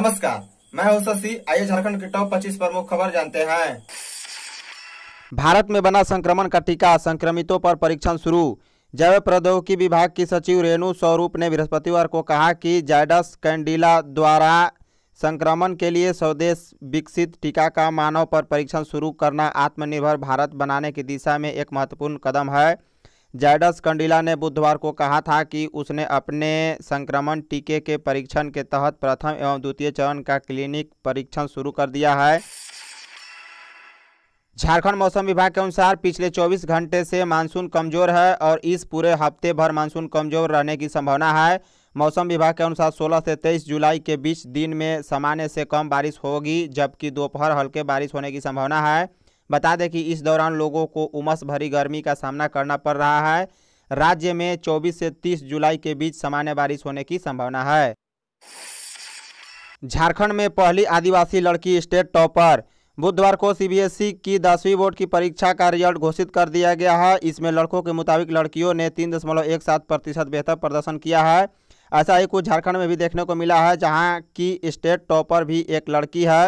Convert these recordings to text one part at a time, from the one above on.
नमस्कार मैं हूं शशि आइए झारखंड के टॉप 25 प्रमुख खबर जानते हैं भारत में बना संक्रमण का टीका संक्रमितों पर परीक्षण शुरू जैव प्रौद्योगिकी विभाग की सचिव रेणु स्वरूप ने बृहस्पतिवार को कहा कि जायडस कैंडिला द्वारा संक्रमण के लिए स्वदेश विकसित टीका का मानव पर परीक्षण शुरू करना आत्मनिर्भर भारत बनाने की दिशा में एक महत्वपूर्ण कदम है जायडस कंडिला ने बुधवार को कहा था कि उसने अपने संक्रमण टीके के परीक्षण के तहत प्रथम एवं द्वितीय चरण का क्लिनिक परीक्षण शुरू कर दिया है झारखंड मौसम विभाग के अनुसार पिछले 24 घंटे से मानसून कमजोर है और इस पूरे हफ्ते भर मानसून कमजोर रहने की संभावना है मौसम विभाग के अनुसार 16 से 23 जुलाई के बीच दिन में सामान्य से कम बारिश होगी जबकि दोपहर हल्के बारिश होने की संभावना है बता दें कि इस दौरान लोगों को उमस भरी गर्मी का सामना करना पड़ रहा है राज्य में 24 से 30 जुलाई के बीच सामान्य बारिश होने की संभावना है झारखंड में पहली आदिवासी लड़की स्टेट टॉपर बुधवार को सीबीएसई की दसवीं बोर्ड की परीक्षा का रिजल्ट घोषित कर दिया गया है इसमें लड़कों के मुताबिक लड़कियों ने तीन दशमलव एक सात प्रतिशत बेहतर प्रदर्शन किया है ऐसा ही कुछ झारखंड में भी देखने को मिला है जहां की स्टेट टॉपर भी एक लड़की है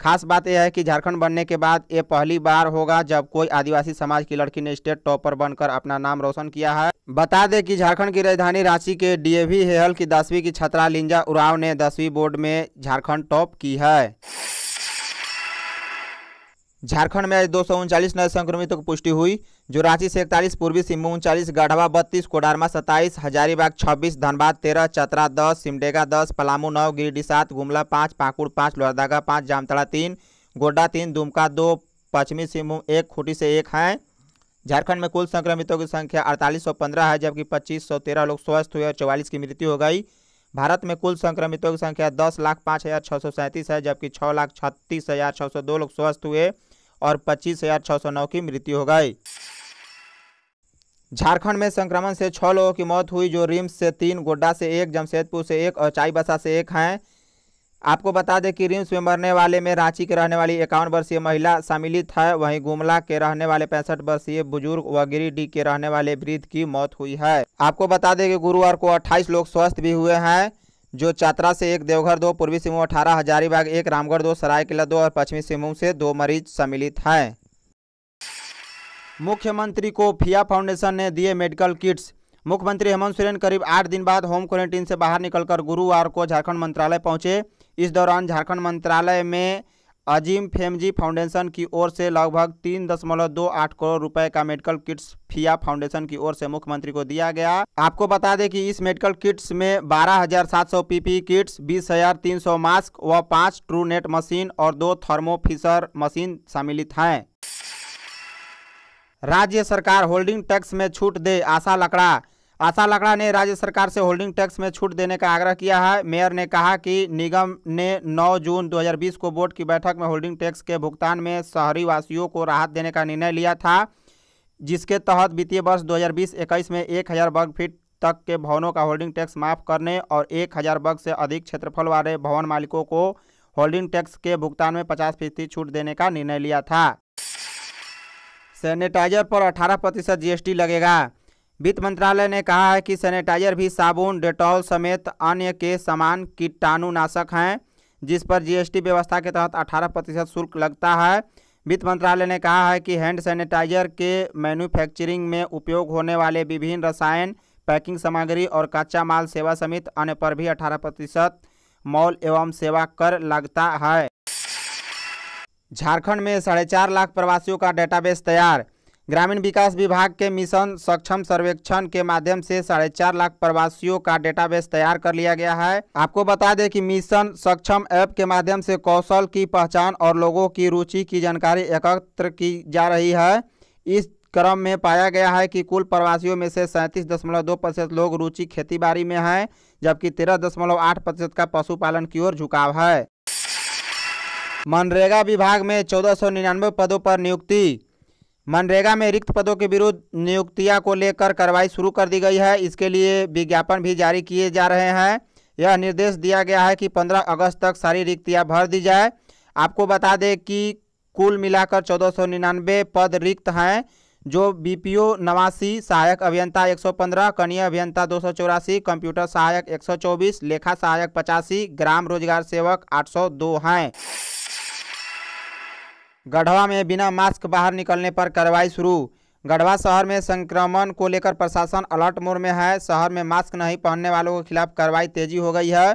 खास बात यह है कि झारखंड बनने के बाद ये पहली बार होगा जब कोई आदिवासी समाज की लड़की ने स्टेट टॉपर बनकर अपना नाम रोशन किया है बता दें कि झारखंड की राजधानी रांची के डीएवी हेहल की दसवीं की छात्रा लिंजा उराव ने दसवीं बोर्ड में झारखंड टॉप की है झारखंड में आज दो नए संक्रमितों की पुष्टि हुई जो रांची से इकतालीस पूर्वी सिंहभूम उनचालीस गढ़वा बत्तीस कोडारमा सत्ताईस हजारीबाग छब्बीस धनबाद तेरह चतरा दस सिमडेगा दस पलामू नौ गिरडीह सात गुमला पाँच पाकुड़ पाँच लोहरदागा पाँच जामतड़ा तीन गोड्डा तीन दुमका दो पश्चिमी सिंहभूम एक खूटी से एक हैं झारखंड में कुल संक्रमितों की संख्या अड़तालीस सौ पंद्रह है जबकि पच्चीस सौ तेरह लोग स्वस्थ हुए और चौवालीस की मृत्यु हो गई भारत में कुल संक्रमितों की संख्या दस लाख पाँच हज़ार छः सौ सैंतीस है जबकि छः लाख छत्तीस हज़ार छः सौ दो लोग स्वस्थ हुए और पच्चीस हज़ार छः सौ नौ की मृत्यु हो गई झारखंड में संक्रमण से छः लोगों की मौत हुई जो रिम्स से तीन गोड्डा से एक जमशेदपुर से एक और चाईबसा से एक हैं आपको बता दें कि रिम्स में मरने वाले में रांची के रहने वाली इक्यावन वर्षीय महिला सम्मिलित है वहीं गुमला के रहने वाले पैंसठ वर्षीय बुजुर्ग व गिरिडीह के रहने वाले वृद्ध की मौत हुई है आपको बता दें कि गुरुवार को 28 लोग स्वस्थ भी हुए हैं जो चतरा से एक देवघर दो पूर्वी सिंहभूम अठारह हजारीबाग एक रामगढ़ दो सरायकिला दो और पश्चिमी सिंहभूम से दो मरीज सम्मिलित हैं मुख्यमंत्री को फिया फाउंडेशन ने दिए मेडिकल किट्स मुख्यमंत्री हेमंत सोरेन करीब आठ दिन बाद होम क्वारंटीन से बाहर निकलकर गुरुवार को झारखंड मंत्रालय पहुंचे इस दौरान झारखंड मंत्रालय में अजीम फेमजी फाउंडेशन की ओर से लगभग तीन दशमलव दो आठ करोड़ रुपए का मेडिकल किट्स फिया फाउंडेशन की ओर से मुख्यमंत्री को दिया गया आपको बता दें कि इस मेडिकल किट्स में बारह हजार सात सौ पीपी किट्स बीस हजार तीन सौ मास्क व पाँच ट्रूनेट मशीन और दो थर्मोफिसर मशीन सम्मिलित हैं राज्य सरकार होल्डिंग टैक्स में छूट दे आशा लकड़ा आशा लकड़ा ने राज्य सरकार से होल्डिंग टैक्स में छूट देने का आग्रह किया है मेयर ने कहा कि निगम ने 9 जून 2020 को बोर्ड की बैठक में होल्डिंग टैक्स के भुगतान में शहरी वासियों को राहत देने का निर्णय लिया था जिसके तहत वित्तीय वर्ष 2020-21 में 1000 वर्ग फीट तक के भवनों का होल्डिंग टैक्स माफ करने और हज़ार वर्ग से अधिक क्षेत्रफल वाले भवन मालिकों को होल्डिंग टैक्स के भुगतान में पचास फीसदी छूट देने का निर्णय लिया था सैनिटाइजर पर 18 प्रतिशत जी लगेगा वित्त मंत्रालय ने कहा है कि सैनिटाइजर भी साबुन डेटॉल समेत अन्य के समान कीटाणुनाशक हैं जिस पर जीएसटी व्यवस्था के तहत 18 प्रतिशत शुल्क लगता है वित्त मंत्रालय ने कहा है कि हैंड सैनिटाइजर के मैन्युफैक्चरिंग में उपयोग होने वाले विभिन्न रसायन पैकिंग सामग्री और कच्चा माल सेवा समेत अन्य पर भी अठारह प्रतिशत मॉल एवं सेवा कर लगता है झारखंड में साढ़े चार लाख प्रवासियों का डेटाबेस तैयार ग्रामीण विकास विभाग के मिशन सक्षम सर्वेक्षण के माध्यम से साढ़े चार लाख प्रवासियों का डेटाबेस तैयार कर लिया गया है आपको बता दें कि मिशन सक्षम ऐप के माध्यम से कौशल की पहचान और लोगों की रुचि की जानकारी एकत्र की जा रही है इस क्रम में पाया गया है कि कुल प्रवासियों में से सैंतीस दशमलव दो प्रतिशत लोग रुचि खेती में हैं जबकि तेरह दशमलव आठ प्रतिशत का पशुपालन की ओर झुकाव है मनरेगा विभाग में चौदह सौ निन्यानवे पदों पर नियुक्ति मनरेगा में रिक्त पदों के विरुद्ध नियुक्तियां को लेकर कार्रवाई शुरू कर दी गई है इसके लिए विज्ञापन भी जारी किए जा रहे हैं यह निर्देश दिया गया है कि 15 अगस्त तक सारी रिक्तियां भर दी जाए आपको बता दें कि कुल मिलाकर चौदह सौ निन्यानवे पद रिक्त हैं जो बीपीओ नवासी सहायक अभियंता 115 कनीय अभियंता दो कंप्यूटर सहायक 124 लेखा सहायक पचासी ग्राम रोजगार सेवक 802 हैं गढ़वा में बिना मास्क बाहर निकलने पर कार्रवाई शुरू गढ़वा शहर में संक्रमण को लेकर प्रशासन अलर्ट मोड में है शहर में मास्क नहीं पहनने वालों के खिलाफ कार्रवाई तेजी हो गई है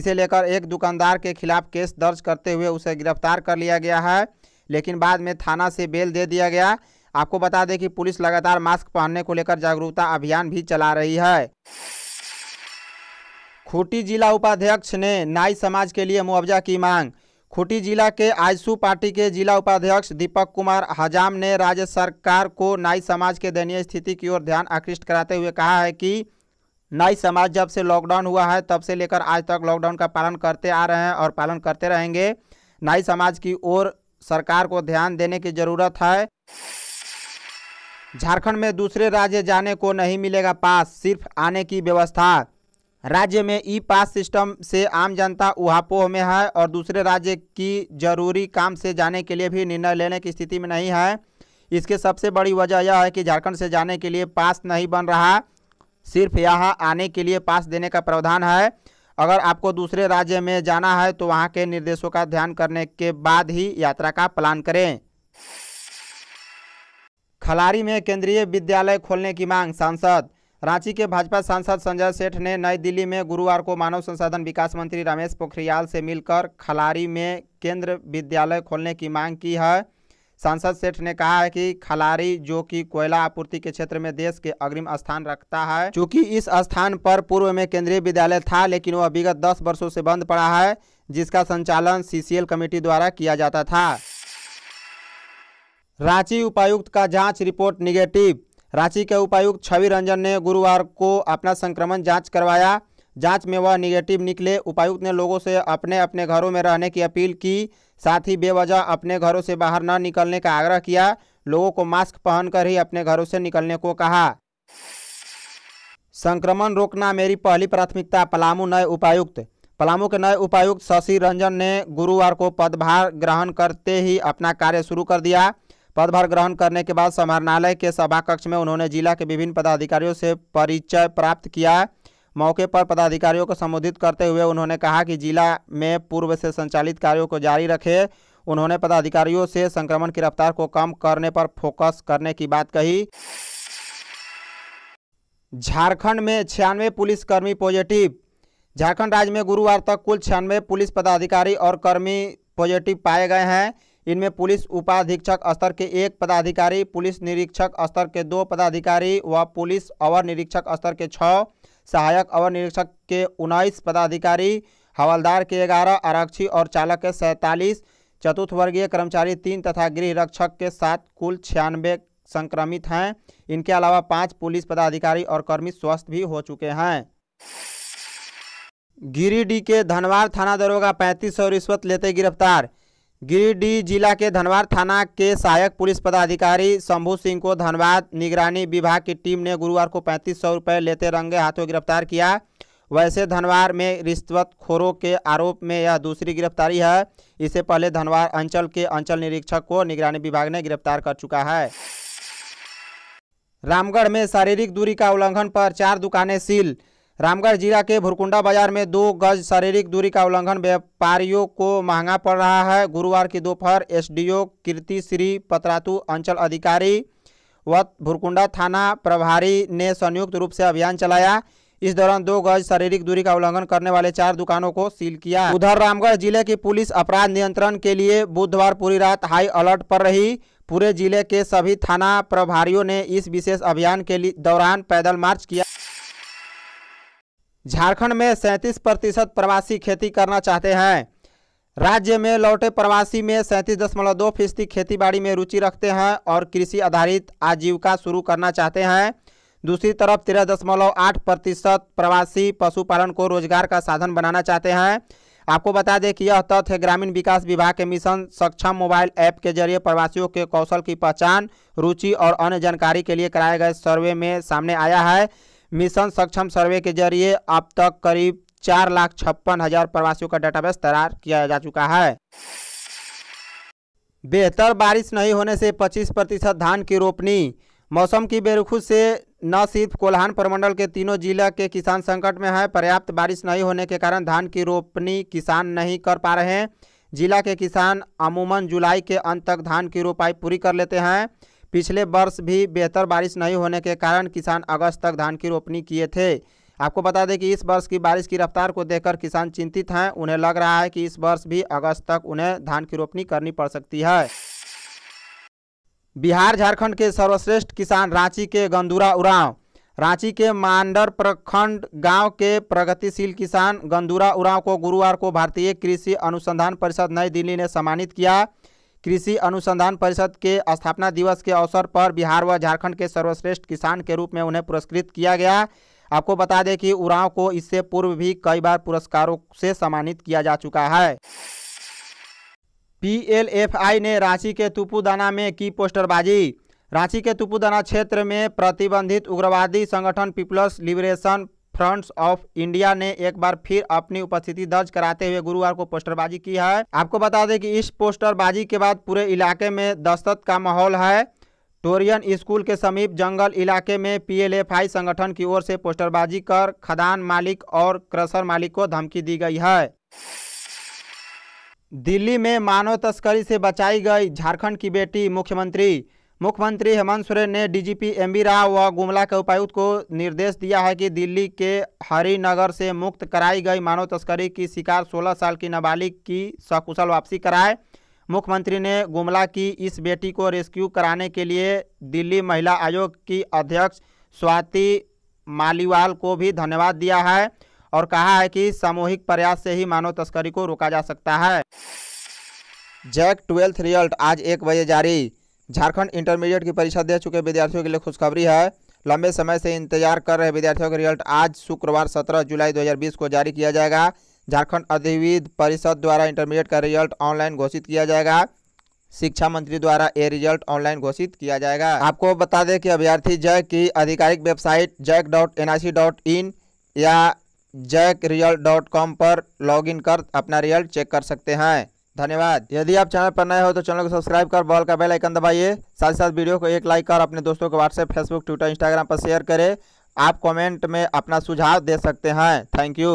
इसे लेकर एक दुकानदार के खिलाफ केस दर्ज करते हुए उसे गिरफ्तार कर लिया गया है लेकिन बाद में थाना से बेल दे दिया गया आपको बता दें कि पुलिस लगातार मास्क पहनने को लेकर जागरूकता अभियान भी चला रही है खूंटी जिला उपाध्यक्ष ने नाई समाज के लिए मुआवजा की मांग खूंटी जिला के आयसू पार्टी के जिला उपाध्यक्ष दीपक कुमार हजाम ने राज्य सरकार को नाई समाज के दयनीय स्थिति की ओर ध्यान आकृष्ट कराते हुए कहा है कि नाई समाज जब से लॉकडाउन हुआ है तब से लेकर आज तक लॉकडाउन का पालन करते आ रहे हैं और पालन करते रहेंगे नाई समाज की ओर सरकार को ध्यान देने की जरूरत है झारखंड में दूसरे राज्य जाने को नहीं मिलेगा पास सिर्फ आने की व्यवस्था राज्य में ई पास सिस्टम से आम जनता उहापोह में है और दूसरे राज्य की जरूरी काम से जाने के लिए भी निर्णय लेने की स्थिति में नहीं है इसके सबसे बड़ी वजह यह है कि झारखंड से जाने के लिए पास नहीं बन रहा सिर्फ यहाँ आने के लिए पास देने का प्रावधान है अगर आपको दूसरे राज्य में जाना है तो वहाँ के निर्देशों का ध्यान करने के बाद ही यात्रा का प्लान करें खलारी में केंद्रीय विद्यालय खोलने की मांग सांसद रांची के भाजपा सांसद संजय सेठ ने नई दिल्ली में गुरुवार को मानव संसाधन विकास मंत्री रमेश पोखरियाल से मिलकर खलारी में केंद्र विद्यालय खोलने की मांग की है सांसद सेठ ने कहा है कि खलारी जो कि कोयला आपूर्ति के क्षेत्र में देश के अग्रिम स्थान रखता है चूंकि इस स्थान पर पूर्व में केंद्रीय विद्यालय था लेकिन वह विगत दस वर्षों से बंद पड़ा है जिसका संचालन सीसीएल कमेटी द्वारा किया जाता था रांची उपायुक्त का जांच रिपोर्ट निगेटिव रांची के उपायुक्त छवि रंजन ने गुरुवार को अपना संक्रमण जांच करवाया जांच में वह निगेटिव निकले उपायुक्त ने लोगों से अपने अपने घरों में रहने की अपील की साथ ही बेवजह अपने घरों से बाहर न निकलने का आग्रह किया लोगों को मास्क पहनकर ही अपने घरों से निकलने को कहा संक्रमण रोकना मेरी पहली प्राथमिकता पलामू नए उपायुक्त पलामू के नए उपायुक्त शशि रंजन ने गुरुवार को पदभार ग्रहण करते ही अपना कार्य शुरू कर दिया पदभार ग्रहण करने के बाद समरणालय के सभाकक्ष में उन्होंने जिला के विभिन्न पदाधिकारियों से परिचय प्राप्त किया मौके पर पदाधिकारियों को संबोधित करते हुए उन्होंने कहा कि जिला में पूर्व से संचालित कार्यों को जारी रखे उन्होंने पदाधिकारियों से संक्रमण की रफ्तार को कम करने पर फोकस करने की बात कही झारखंड में छियानवे पुलिसकर्मी पॉजिटिव झारखंड राज्य में गुरुवार तक कुल छियानवे पुलिस पदाधिकारी और कर्मी पॉजिटिव पाए गए हैं इनमें पुलिस उपाधीक्षक स्तर के एक पदाधिकारी पुलिस निरीक्षक स्तर के दो पदाधिकारी व पुलिस अवर निरीक्षक स्तर के छः सहायक अवर निरीक्षक के उन्नीस पदाधिकारी हवलदार के ग्यारह आरक्षी और चालक के सैंतालीस चतुर्थवर्गीय कर्मचारी तीन तथा गृह रक्षक के सात कुल छियानवे संक्रमित हैं इनके अलावा पाँच पुलिस पदाधिकारी और कर्मी स्वस्थ भी हो चुके हैं गिरिडीह के धनवार थाना दरोगा पैंतीस सौ रिश्वत लेते गिरफ्तार गिरिडीह जिला के धनवार थाना के सहायक पुलिस पदाधिकारी शंभु सिंह को धनबाद निगरानी विभाग की टीम ने गुरुवार को पैंतीस सौ रुपये लेते रंगे हाथों गिरफ्तार किया वैसे धनवार में रिश्वतखोरों के आरोप में यह दूसरी गिरफ्तारी है इससे पहले धनवार अंचल के अंचल निरीक्षक को निगरानी विभाग ने गिरफ्तार कर चुका है रामगढ़ में शारीरिक दूरी का उल्लंघन पर चार दुकानें सील रामगढ़ जिला के भुरकुंडा बाजार में दो गज शारीरिक दूरी का उल्लंघन व्यापारियों को महंगा पड़ रहा है गुरुवार की दोपहर एसडीओ कीर्ति श्री पतरातु अंचल अधिकारी व भुरकुंडा थाना प्रभारी ने संयुक्त रूप से अभियान चलाया इस दौरान दो गज शारीरिक दूरी का उल्लंघन करने वाले चार दुकानों को सील किया उधर रामगढ़ जिले की पुलिस अपराध नियंत्रण के लिए बुधवार पूरी रात हाई अलर्ट पर रही पूरे जिले के सभी थाना प्रभारियों ने इस विशेष अभियान के दौरान पैदल मार्च किया झारखंड में सैंतीस प्रतिशत प्रवासी खेती करना चाहते हैं राज्य में लौटे प्रवासी में सैंतीस दशमलव दो फीसदी खेती बाड़ी में रुचि रखते हैं और कृषि आधारित आजीविका शुरू करना चाहते हैं दूसरी तरफ तेरह दशमलव आठ प्रतिशत प्रवासी पशुपालन को रोजगार का साधन बनाना चाहते हैं आपको बता दें कि यह तथ्य ग्रामीण विकास विभाग के मिशन सक्षम मोबाइल ऐप के जरिए प्रवासियों के कौशल की पहचान रुचि और अन्य जानकारी के लिए कराए गए सर्वे में सामने आया है मिशन सक्षम सर्वे के जरिए अब तक करीब चार लाख छप्पन हजार प्रवासियों का डाटाबेस तैयार किया जा चुका है बेहतर बारिश नहीं होने से 25 प्रतिशत धान की रोपनी मौसम की बेरुखू से न सिर्फ कोल्हान प्रमंडल के तीनों जिला के किसान संकट में है पर्याप्त बारिश नहीं होने के कारण धान की रोपनी किसान नहीं कर पा रहे हैं जिला के किसान अमूमन जुलाई के अंत तक धान की रोपाई पूरी कर लेते हैं पिछले वर्ष भी बेहतर बारिश नहीं होने के कारण किसान अगस्त तक धान की रोपनी किए थे आपको बता दें कि इस वर्ष की बारिश की रफ्तार को देखकर किसान चिंतित हैं उन्हें लग रहा है कि इस वर्ष भी अगस्त तक उन्हें धान की रोपनी करनी पड़ सकती है बिहार झारखंड के सर्वश्रेष्ठ किसान रांची के गंदूरा उरांव रांची के मांडर प्रखंड गांव के प्रगतिशील किसान गंदूरा उरांव को गुरुवार को भारतीय कृषि अनुसंधान परिषद नई दिल्ली ने सम्मानित किया कृषि अनुसंधान परिषद के स्थापना दिवस के अवसर पर बिहार व झारखंड के सर्वश्रेष्ठ किसान के रूप में उन्हें पुरस्कृत किया गया आपको बता दें कि उरांव को इससे पूर्व भी कई बार पुरस्कारों से सम्मानित किया जा चुका है पीएलएफआई ने रांची के तुपुदाना में की पोस्टरबाजी रांची के तुपुदाना क्षेत्र में प्रतिबंधित उग्रवादी संगठन People's Liberation Fronts of India ने एक बार फिर अपनी उपस्थिति दर्ज कराते हुए गुरुवार को पोस्टरबाजी की है आपको बता दें कि इस पोस्टरबाजी के बाद पूरे इलाके में दस्तक का माहौल है टोरियन स्कूल के समीप जंगल इलाके में पीएलएफआई संगठन की ओर से पोस्टरबाजी कर खदान मालिक और क्रशर मालिक को धमकी दी गई है दिल्ली में मानव तस्करी से बचाई गई झारखंड की बेटी मुख्यमंत्री मुख्यमंत्री हेमंत सोरेन ने डीजीपी एमबी राव व गुमला के उपायुक्त को निर्देश दिया है कि दिल्ली के हरिनगर से मुक्त कराई गई मानव तस्करी की शिकार 16 साल की नाबालिग की सकुशल वापसी कराए मुख्यमंत्री ने गुमला की इस बेटी को रेस्क्यू कराने के लिए दिल्ली महिला आयोग की अध्यक्ष स्वाति मालीवाल को भी धन्यवाद दिया है और कहा है कि सामूहिक प्रयास से ही मानव तस्करी को रोका जा सकता है जैक ट्वेल्थ रिजल्ट आज एक बजे जारी झारखंड इंटरमीडिएट की परीक्षा दे चुके विद्यार्थियों के लिए खुशखबरी है लंबे समय से इंतजार कर रहे विद्यार्थियों का रिजल्ट आज शुक्रवार 17 जुलाई 2020 को जारी किया जाएगा झारखंड अधिविद परिषद द्वारा इंटरमीडिएट का रिजल्ट ऑनलाइन घोषित किया जाएगा शिक्षा मंत्री द्वारा ये रिजल्ट ऑनलाइन घोषित किया जाएगा आपको बता दें कि अभ्यर्थी जैक की आधिकारिक website JAC dot N I C dot in या जैक रिजल्ट डॉट कॉम पर लॉग कर अपना रिजल्ट चेक कर सकते हैं धन्यवाद यदि आप चैनल पर नए हो तो चैनल को सब्सक्राइब कर बॉल का बेल आइकन दबाइए साथ ही साथ वीडियो को एक लाइक कर अपने दोस्तों को व्हाट्सएप फेसबुक ट्विटर इंस्टाग्राम पर शेयर करें आप कमेंट में अपना सुझाव दे सकते हैं थैंक यू